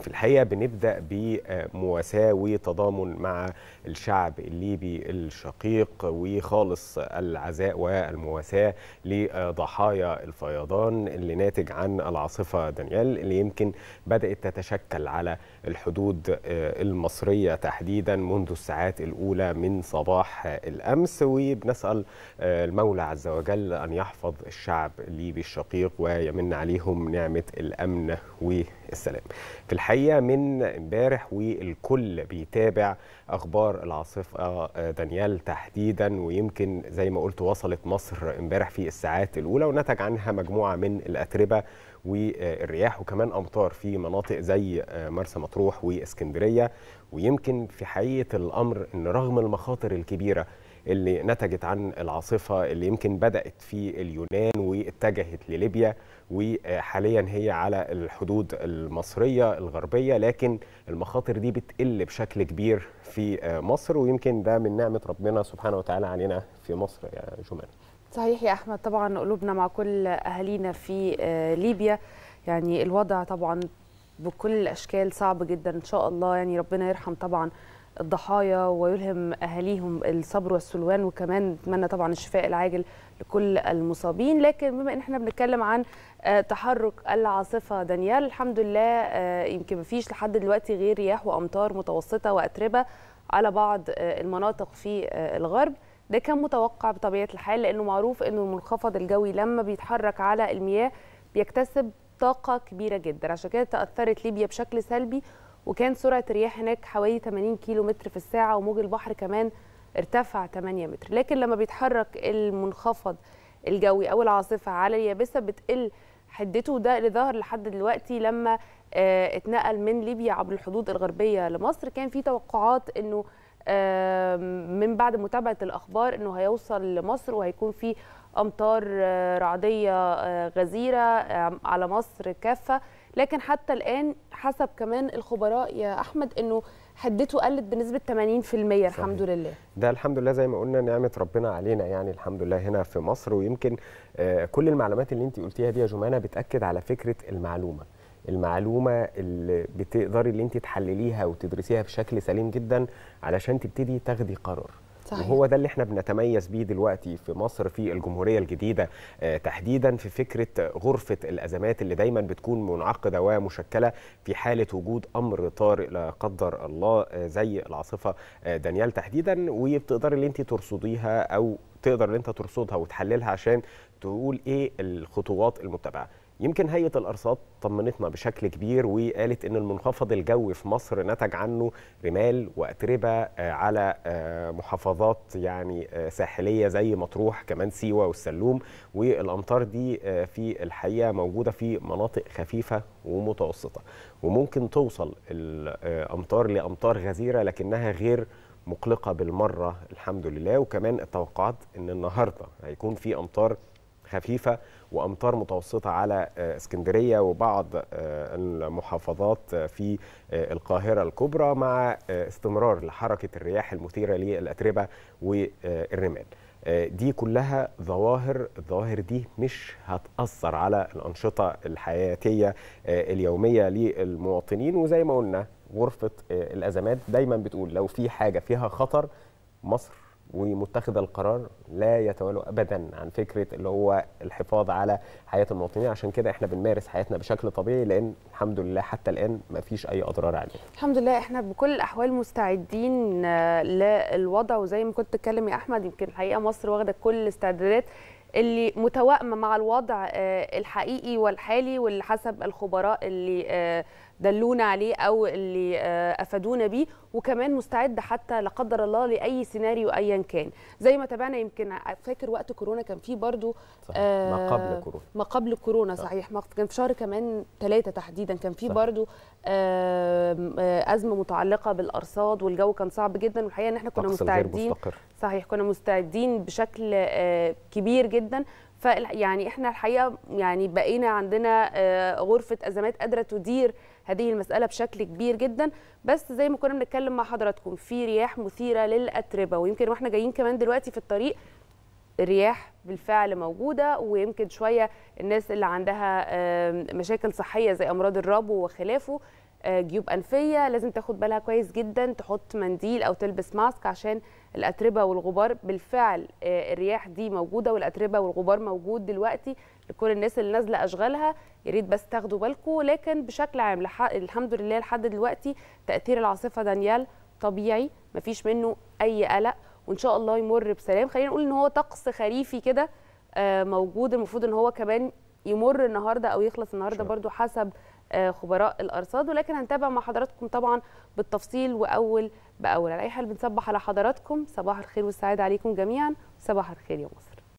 في الحقيقه بنبدا بمواساه وتضامن مع الشعب الليبي الشقيق وخالص العزاء والمواساه لضحايا الفيضان اللي ناتج عن العاصفه دانيال اللي يمكن بدات تتشكل على الحدود آه، المصريه تحديدا منذ الساعات الاولى من صباح الامس وبنسال آه، المولى عز وجل ان يحفظ الشعب الليبي الشقيق ويمن عليهم نعمه الامن والسلام. في الحقيقه من امبارح والكل بيتابع اخبار العاصفه آه، دانيال تحديدا ويمكن زي ما قلت وصلت مصر امبارح في الساعات الاولى ونتج عنها مجموعه من الاتربه والرياح وكمان امطار في مناطق زي آه، مرسى مطروح واسكندريه ويمكن في حقيقه الامر ان رغم المخاطر الكبيره اللي نتجت عن العاصفة اللي يمكن بدأت في اليونان واتجهت لليبيا وحاليا هي على الحدود المصرية الغربية لكن المخاطر دي بتقل بشكل كبير في مصر ويمكن ده من نعمة ربنا سبحانه وتعالى علينا في مصر يا جمال. صحيح يا أحمد طبعا قلوبنا مع كل أهالينا في آه، ليبيا يعني الوضع طبعا بكل الأشكال صعب جدا إن شاء الله يعني ربنا يرحم طبعا الضحايا ويلهم اهاليهم الصبر والسلوان وكمان نتمنى طبعا الشفاء العاجل لكل المصابين لكن بما ان احنا بنتكلم عن آه، تحرك العاصفه دانيال الحمد لله آه، يمكن ما فيش لحد دلوقتي غير رياح وامطار متوسطه واتربه على بعض آه، المناطق في الغرب ده كان متوقع بطبيعه الحال لانه معروف انه المنخفض الجوي لما بيتحرك على المياه بيكتسب طاقه كبيره جدا عشان كده تاثرت ليبيا بشكل سلبي وكان سرعه الرياح هناك حوالي 80 كيلو متر في الساعه وموج البحر كمان ارتفع 8 متر لكن لما بيتحرك المنخفض الجوي او العاصفه على اليابسه بتقل حدته ده اللي ظهر لحد دلوقتي لما اه اتنقل من ليبيا عبر الحدود الغربيه لمصر كان في توقعات انه من بعد متابعه الاخبار انه هيوصل لمصر وهيكون في امطار آه، رعديه آه، غزيره على مصر كافه لكن حتى الان حسب كمان الخبراء يا احمد انه حدته قلت بنسبه 80% الحمد صحيح. لله ده الحمد لله زي ما قلنا نعمه ربنا علينا يعني الحمد لله هنا في مصر ويمكن آه، كل المعلومات اللي انت قلتيها دي يا جمانه بتاكد على فكره المعلومه المعلومه اللي بتقدري اللي انت تحلليها وتدرسيها بشكل سليم جدا علشان تبتدي تاخدي قرار صحيح. وهو ده اللي احنا بنتميز بيه دلوقتي في مصر في الجمهوريه الجديده آه، تحديدا في فكره غرفه الازمات اللي دايما بتكون منعقده ومشكله في حاله وجود امر طارئ لا قدر الله آه، زي العاصفه آه، دانيال تحديدا وبتقدري اللي انت ترصديها او تقدر اللي انت ترصدها وتحللها عشان تقول ايه الخطوات المتبعه يمكن هيئه الارصاد طمنتنا بشكل كبير وقالت ان المنخفض الجوي في مصر نتج عنه رمال واتربه آه، على آه، محافظات يعني آه، ساحليه زي مطروح كمان سيوه والسلوم والامطار دي في الحقيقه موجوده في مناطق خفيفه ومتوسطه وممكن توصل الامطار لامطار غزيره لكنها غير مقلقه بالمره الحمد لله وكمان التوقعات ان النهارده هيكون في امطار خفيفه وامطار متوسطه على آه، اسكندريه وبعض آه، المحافظات آه، في القاهره الكبرى مع استمرار لحركه الرياح المثيره للاتربه والرمال. دي كلها ظواهر الظواهر دي مش هتأثر على الأنشطة الحياتية اليومية للمواطنين وزي ما قلنا غرفة الأزمات دايما بتقول لو في حاجة فيها خطر مصر ومتخذ القرار لا يتولوا ابدا عن فكره اللي هو الحفاظ على حياه المواطنين عشان كده احنا بنمارس حياتنا بشكل طبيعي لان الحمد لله حتى الان ما فيش اي اضرار عليه الحمد لله احنا بكل الاحوال مستعدين آه، للوضع وزي ما كنت اتكلم يا احمد يمكن الحقيقه مصر واخده كل الاستعدادات اللي متوائمه مع الوضع آه، الحقيقي والحالي واللي حسب الخبراء اللي آه، دلونا عليه او اللي آه، افادونا بيه وكمان مستعد حتى لا قدر الله لاي سيناريو ايا كان زي ما تابعنا يمكن فاكر وقت كورونا كان في برضو صحيح. ما قبل كورونا ما قبل كورونا صحيح كان في شهر كمان ثلاثة تحديدا كان في برضو ازمه متعلقه بالارصاد والجو كان صعب جدا والحقيقه ان احنا كنا مستعدين صحيح كنا مستعدين بشكل كبير جدا جدا ف يعني احنا الحقيقه يعني بقينا عندنا آه، غرفه ازمات قادره تدير هذه المساله بشكل كبير جدا بس زي ما كنا بنتكلم مع حضراتكم في رياح مثيره للاتربه ويمكن واحنا جايين كمان دلوقتي في الطريق الرياح بالفعل موجوده ويمكن شويه الناس اللي عندها مشاكل صحيه زي امراض الربو وخلافه آه، جيوب انفيه لازم تاخد بالها كويس جدا تحط منديل او تلبس ماسك عشان الاتربه والغبار بالفعل آه، الرياح دي موجوده والاتربه والغبار موجود دلوقتي لكل الناس اللي نازله اشغالها يا ريت بس تاخدوا بالكم لكن بشكل عام الحمد لله لحد دلوقتي تاثير العاصفه دانيال طبيعي مفيش منه اي قلق وان شاء الله يمر بسلام خلينا نقول ان هو طقس خريفي كده آه، موجود المفروض ان هو كمان يمر النهارده او يخلص النهارده برضو حسب آه، خبراء الارصاد ولكن هنتابع مع حضراتكم طبعا بالتفصيل واول باول على اي حال بنصبح على حضراتكم صباح الخير والسعاده عليكم جميعا صباح الخير يا مصر